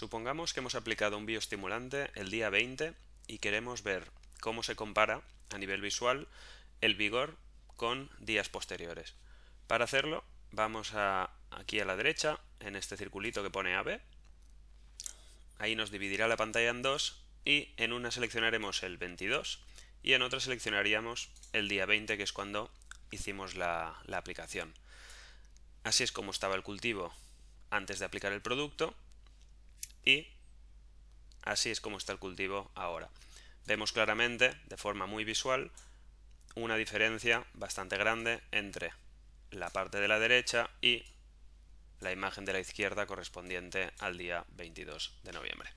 Supongamos que hemos aplicado un bioestimulante el día 20 y queremos ver cómo se compara a nivel visual el vigor con días posteriores. Para hacerlo vamos aquí a la derecha, en este circulito que pone AB. Ahí nos dividirá la pantalla en dos y en una seleccionaremos el 22 y en otra seleccionaríamos el día 20 que es cuando hicimos la aplicación. Así es como estaba el cultivo antes de aplicar el producto y así es como está el cultivo ahora. Vemos claramente, de forma muy visual, una diferencia bastante grande entre la parte de la derecha y la imagen de la izquierda correspondiente al día 22 de noviembre.